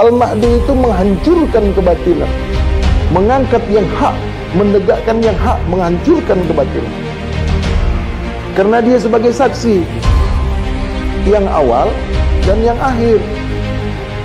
Al-Mahdi itu menghancurkan kebatilan Mengangkat yang hak Menegakkan yang hak Menghancurkan kebatilan Karena dia sebagai saksi Yang awal Dan yang akhir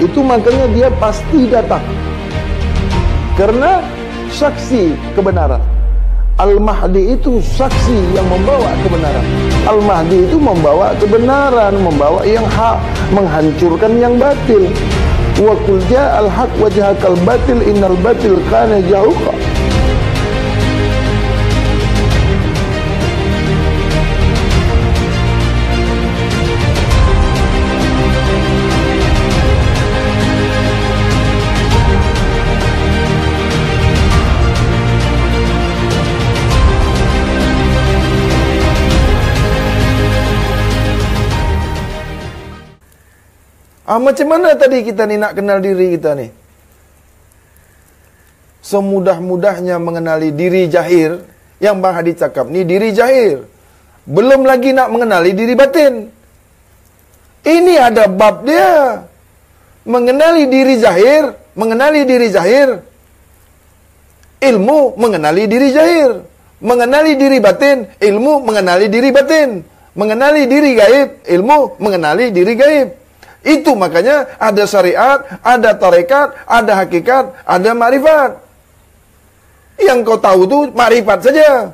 Itu makanya dia pasti datang Karena Saksi kebenaran Al-Mahdi itu saksi yang membawa kebenaran Al-Mahdi itu membawa kebenaran Membawa yang hak Menghancurkan yang batil wa kul ja'al haq wa jahakal batil innal batil kana jahuka Ah macam mana tadi kita ni nak kenal diri kita ni? Semudah-mudahnya mengenali diri jahir yang Bang Hadi cakap ni diri jahir. Belum lagi nak mengenali diri batin. Ini ada bab dia. Mengenali diri jahir, mengenali diri jahir. Ilmu mengenali diri jahir. Mengenali diri batin, ilmu mengenali diri batin. Mengenali diri gaib, ilmu mengenali diri gaib. Itu makanya ada syariat, ada tarekat, ada hakikat, ada marifat. Yang kau tahu itu marifat saja.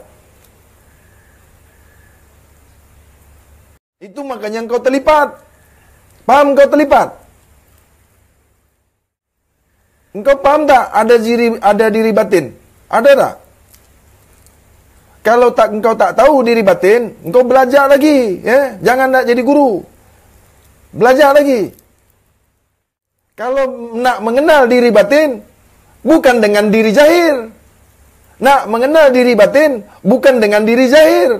Itu makanya yang kau terlipat. Paham kau terlipat? Engkau paham tak ada diri, ada diri batin? Ada tak? Kalau tak engkau tak tahu diri batin, engkau belajar lagi. ya Jangan nak jadi Guru. Belajar lagi. Kalau nak mengenal diri batin, bukan dengan diri jahir. Nak mengenal diri batin, bukan dengan diri jahir.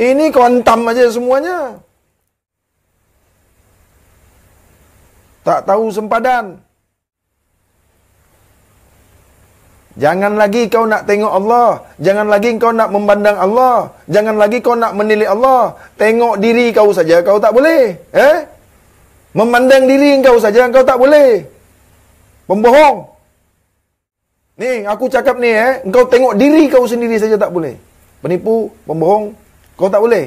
Ini kontam aja semuanya. Tak tahu sempadan. Jangan lagi kau nak tengok Allah. Jangan lagi kau nak memandang Allah. Jangan lagi kau nak menilai Allah. Tengok diri kau saja kau tak boleh. Eh? Memandang diri kau saja kau tak boleh. Pembohong. Ni aku cakap ni eh. Kau tengok diri kau sendiri saja tak boleh. Penipu, pembohong. Kau tak boleh.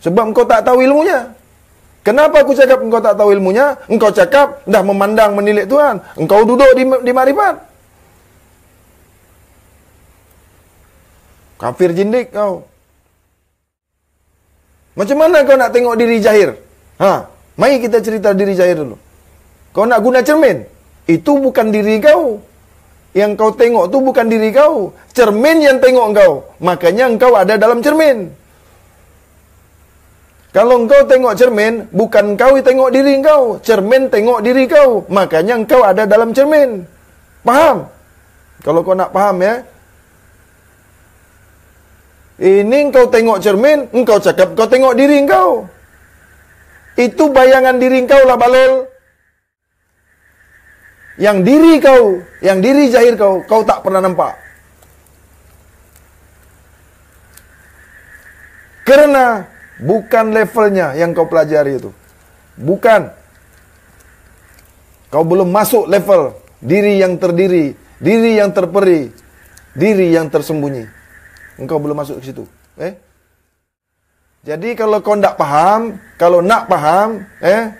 Sebab kau tak tahu ilmunya. Kenapa aku cakap engkau tak tahu ilmunya? Engkau cakap dah memandang menilai Tuhan. Engkau duduk di, di marifat. Kafir jindik kau. Macam mana kau nak tengok diri jahir? Ha? mai kita cerita diri jahir dulu. Kau nak guna cermin? Itu bukan diri kau. Yang kau tengok tu bukan diri kau. Cermin yang tengok kau. Makanya engkau ada dalam cermin. Kalau engkau tengok cermin, bukan kau yang tengok diri kau. Cermin tengok diri kau. Makanya engkau ada dalam cermin. Paham? Kalau kau nak paham ya, ini kau tengok cermin, engkau cakap kau tengok diri engkau. Itu bayangan diri engkau lah balol. Yang diri kau, yang diri jahir kau, kau tak pernah nampak. Karena bukan levelnya yang kau pelajari itu. Bukan. Kau belum masuk level diri yang terdiri, diri yang terperi, diri yang tersembunyi engkau belum masuk ke situ. Eh? Jadi kalau kau tak faham, kalau nak faham, eh,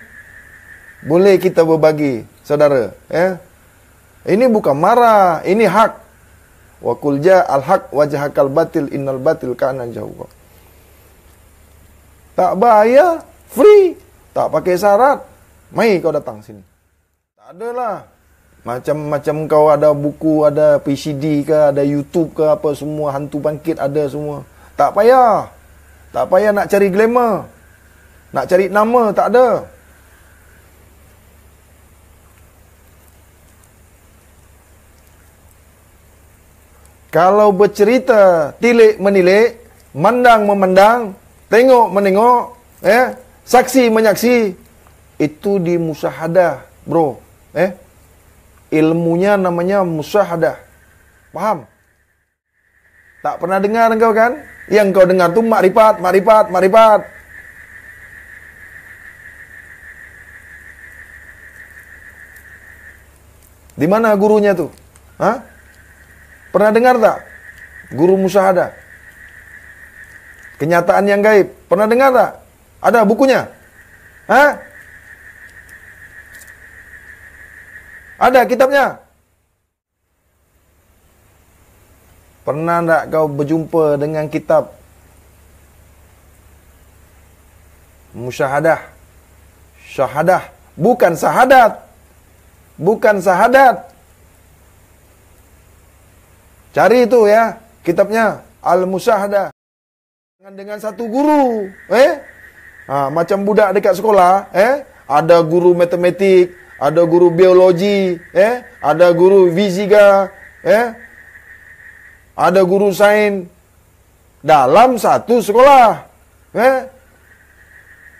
boleh kita berbagi, saudara. Eh? Ini bukan marah, ini hak. Wa kul ja al haq wajhakal batil inal batil kana jauh. Tak bayar, free. Tak pakai syarat. Mai kau datang sini. Tak ada lah macam macam kau ada buku ada PCD ke ada YouTube ke apa semua hantu bangkit ada semua tak payah tak payah nak cari glamour nak cari nama tak ada Kalau bercerita tilik menilik, mandang memandang, tengok menengok, eh, saksi menyaksi, itu di musyahadah, bro. Eh, Ilmunya namanya musyahadah. Paham? Tak pernah dengar engkau kan? Yang kau dengar tuh makrifat, makrifat, makrifat. Di mana gurunya tuh? Hah? Pernah dengar tak? Guru musyahadah. Kenyataan yang gaib. Pernah dengar tak? Ada bukunya? Hah? Ada kitabnya. Pernah tak kau berjumpa dengan kitab musyahadah? Syahadah, bukan sahadat, Bukan sahadat. Cari itu ya, kitabnya Al-Musyahadah. Dengan, dengan satu guru, eh? Ha, macam budak dekat sekolah, eh? Ada guru matematik, ada guru biologi, eh, ada guru fizika, eh, ada guru sains dalam satu sekolah, eh.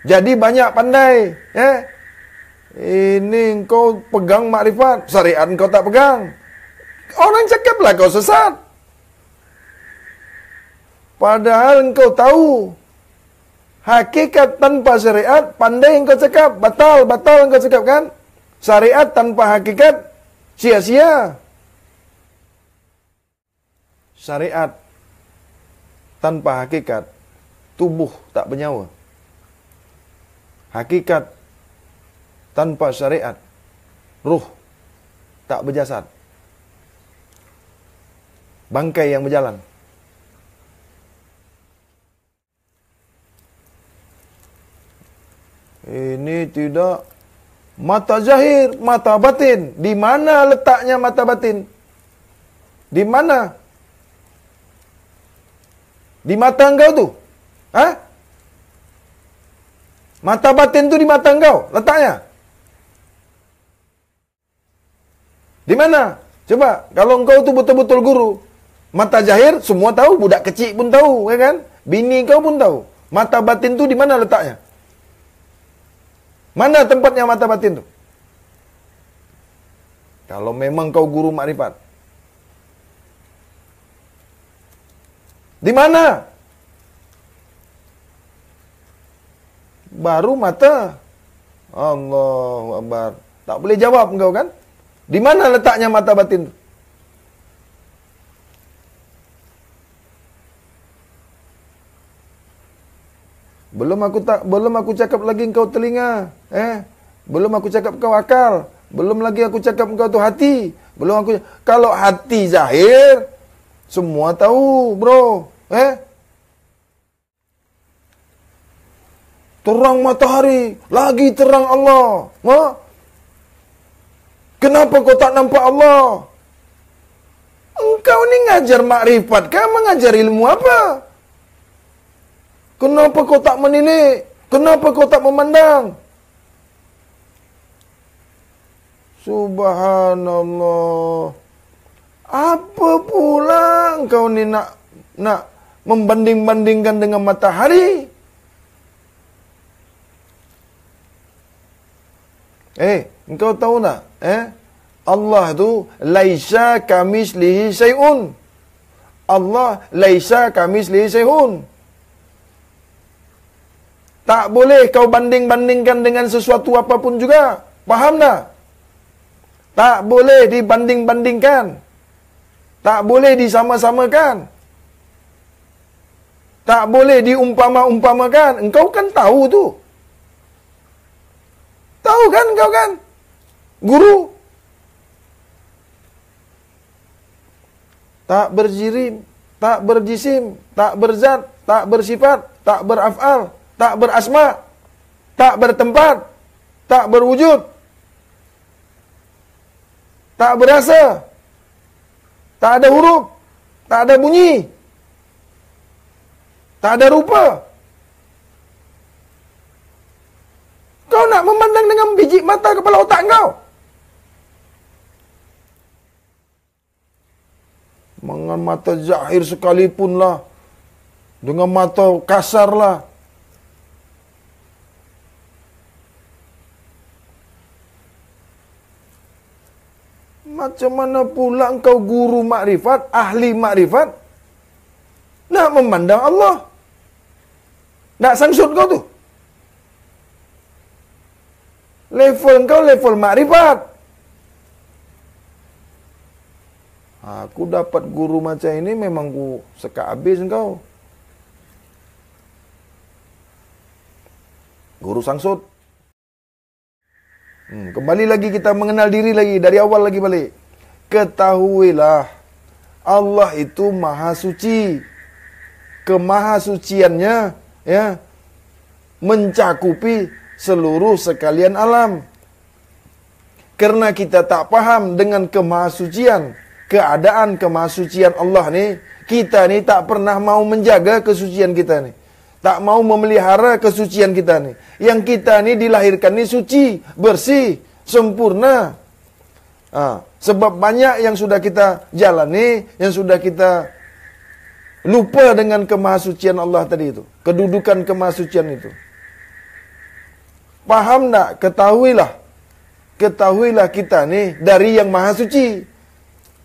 Jadi banyak pandai, eh. Ini engkau pegang makrifat, syariat engkau tak pegang. Orang cakaplah kau sesat. Padahal engkau tahu hakikat tanpa syariat, pandai engkau cakap, batal, batal engkau cakap kan? syariat tanpa hakikat sia-sia. Syariat tanpa hakikat tubuh tak bernyawa. Hakikat tanpa syariat ruh tak berjasad. Bangkai yang berjalan. Ini tidak Mata zahir, mata batin. Di mana letaknya mata batin? Di mana? Di mata engkau tu? Ha? Mata batin tu di mata engkau letaknya? Di mana? Coba, kalau engkau tu betul-betul guru, mata zahir semua tahu, budak kecil pun tahu, ya kan? Bini kau pun tahu. Mata batin tu di mana letaknya? Mana tempatnya mata batin itu? Kalau memang kau guru makrifat. Di mana? Baru mata. Allahu Akbar. Tak boleh jawab engkau kan? Di mana letaknya mata batin itu? Belum aku tak belum aku cakap lagi engkau telinga, eh? Belum aku cakap engkau akal, belum lagi aku cakap engkau tu hati. Belum aku kalau hati zahir semua tahu, bro, eh? Terang matahari, lagi terang Allah. Ha? Kenapa kau tak nampak Allah? Engkau ni ngajar makrifat, kau mengajar ilmu apa? Kenapa kau tak menilik? Kenapa kau tak memandang? Subhanallah. Apa pula kau ni nak nak membanding-bandingkan dengan matahari? Eh, kau tahu tak? Eh, Allah tu laisa kamislihi Sayun. Allah laisa kamislihi Sayun. Tak boleh kau banding-bandingkan dengan sesuatu apapun juga. Faham tak? Tak boleh dibanding-bandingkan. Tak boleh disama-samakan. Tak boleh diumpama-umpamakan. Engkau kan tahu tu. Tahu kan kau kan? Guru. Tak berjirim, tak berjisim, tak berzat, tak bersifat, tak berafal tak berasma, tak bertempat, tak berwujud, tak berasa, tak ada huruf, tak ada bunyi, tak ada rupa. Kau nak memandang dengan biji mata kepala otak kau? Dengan mata zahir lah, Dengan mata kasar lah. Macam mana pula engkau guru makrifat, ahli makrifat, nak memandang Allah? Nak sangsut kau tu? Level kau level makrifat. Aku dapat guru macam ini memang ku sekat habis kau Guru sangsut. Hmm, kembali lagi kita mengenal diri lagi dari awal lagi balik. Ketahuilah Allah itu maha suci. Kemahasuciannya ya mencakupi seluruh sekalian alam. Karena kita tak paham dengan kemahasucian, keadaan kemahasucian Allah ni, kita ni tak pernah mau menjaga kesucian kita ni tak mau memelihara kesucian kita ni. Yang kita ni dilahirkan ni suci, bersih, sempurna. Ha. Sebab banyak yang sudah kita jalani, yang sudah kita lupa dengan kemahasucian Allah tadi itu. Kedudukan kemahasucian itu. Paham tak? Ketahuilah. Ketahuilah kita ni dari yang mahasuci.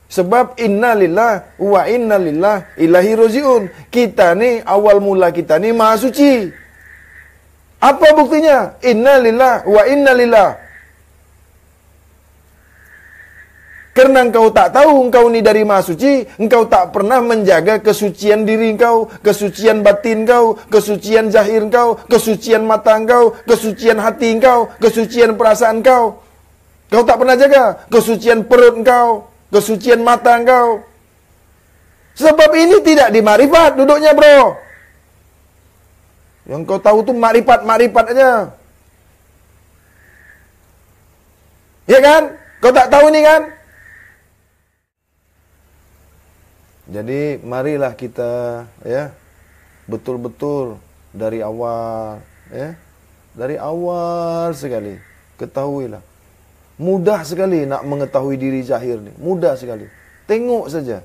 Sebab Inna Lillah, wa Inna Lillah, ilahi roji'un. Kita ni awal mula kita ni maha suci. Apa buktinya? Inna Lillah, wa Inna Lillah. Karena engkau tak tahu engkau ni dari maha suci. Engkau tak pernah menjaga kesucian diri engkau. Kesucian batin engkau. Kesucian zahir engkau. Kesucian mata engkau. Kesucian hati engkau. Kesucian perasaan engkau. Engkau tak pernah jaga. Kesucian perut engkau kesucian mata engkau. Sebab ini tidak di marifat duduknya bro. Yang kau tahu tu marifat-marifat aja. Ya kan? Kau tak tahu ni kan? Jadi marilah kita ya betul-betul dari awal ya dari awal sekali ketahuilah Mudah sekali nak mengetahui diri zahir ni. Mudah sekali. Tengok saja.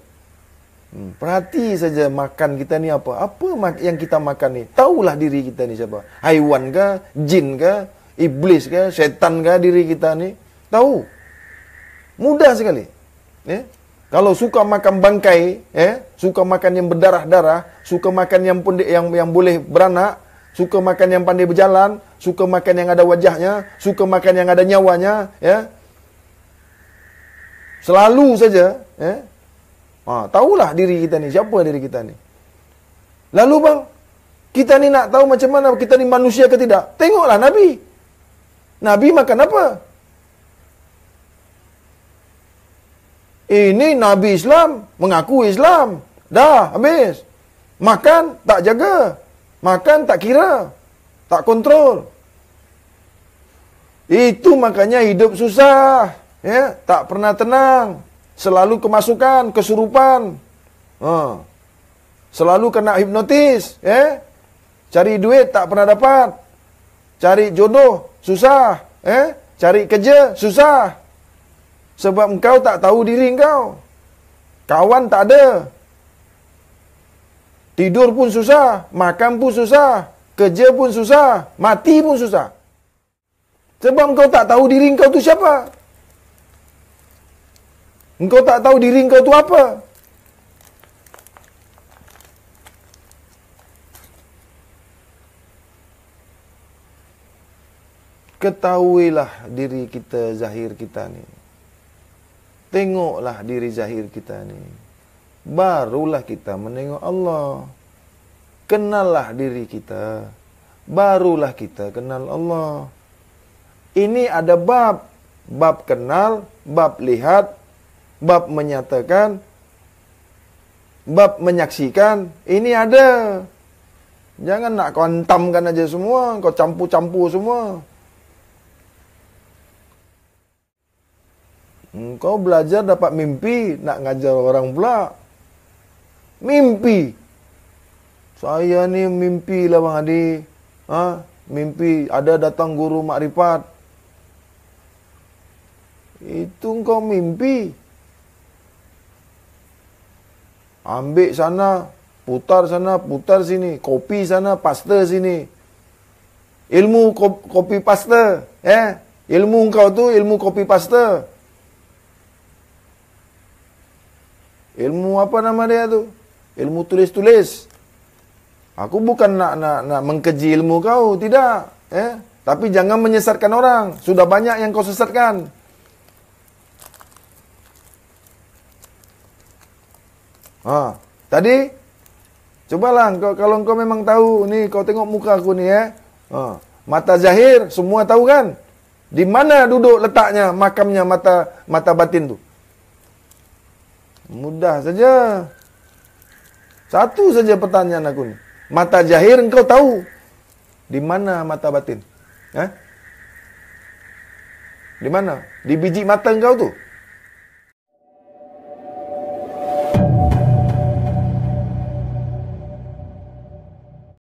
Hmm, perhati saja makan kita ni apa. Apa yang kita makan ni. Taulah diri kita ni siapa. Haiwan ke? Jin ke? Iblis ke? Syaitan ke diri kita ni? Tahu. Mudah sekali. Ya. Eh? Kalau suka makan bangkai, eh? suka makan yang berdarah-darah, suka makan yang pun yang yang boleh beranak, Suka makan yang pandai berjalan, suka makan yang ada wajahnya, suka makan yang ada nyawanya, ya. Selalu saja, ya. Ha, tahulah diri kita ni, siapa diri kita ni. Lalu bang, kita ni nak tahu macam mana kita ni manusia ke tidak? Tengoklah Nabi. Nabi makan apa? Ini Nabi Islam, mengaku Islam. Dah, habis. Makan, tak jaga. Makan tak kira. Tak kontrol. Itu makanya hidup susah. Ya, tak pernah tenang. Selalu kemasukan, kesurupan. Ha. Selalu kena hipnotis, ya. Cari duit tak pernah dapat. Cari jodoh susah, ya. Cari kerja susah. Sebab engkau tak tahu diri engkau. Kawan tak ada, Tidur pun susah, makan pun susah, kerja pun susah, mati pun susah. Sebab engkau tak tahu diri engkau tu siapa. Engkau tak tahu diri engkau tu apa. Ketahuilah diri kita zahir kita ni. Tengoklah diri zahir kita ni barulah kita menengok Allah. Kenallah diri kita, barulah kita kenal Allah. Ini ada bab, bab kenal, bab lihat, bab menyatakan, bab menyaksikan, ini ada. Jangan nak kontamkan aja semua, kau campur-campur semua. Kau belajar dapat mimpi, nak ngajar orang pula. Mimpi. Saya ni mimpi lah Bang Adi. Ha? Mimpi ada datang guru makrifat. Itu kau mimpi. Ambil sana, putar sana, putar sini. Kopi sana, pasta sini. Ilmu kopi pasta. Eh? Ilmu kau tu ilmu kopi pasta. Ilmu apa nama dia tu? ilmu tulis-tulis. Aku bukan nak nak nak mengkeji ilmu kau, tidak. Eh, tapi jangan menyesatkan orang. Sudah banyak yang kau sesatkan. Ha, tadi cobalah kau kalau kau memang tahu ni kau tengok muka aku ni eh. Ha, mata zahir semua tahu kan? Di mana duduk letaknya makamnya mata mata batin tu? Mudah saja. Satu saja pertanyaan aku ni. Mata jahir engkau tahu. Di mana mata batin? Ha? Di mana? Di biji mata engkau tu?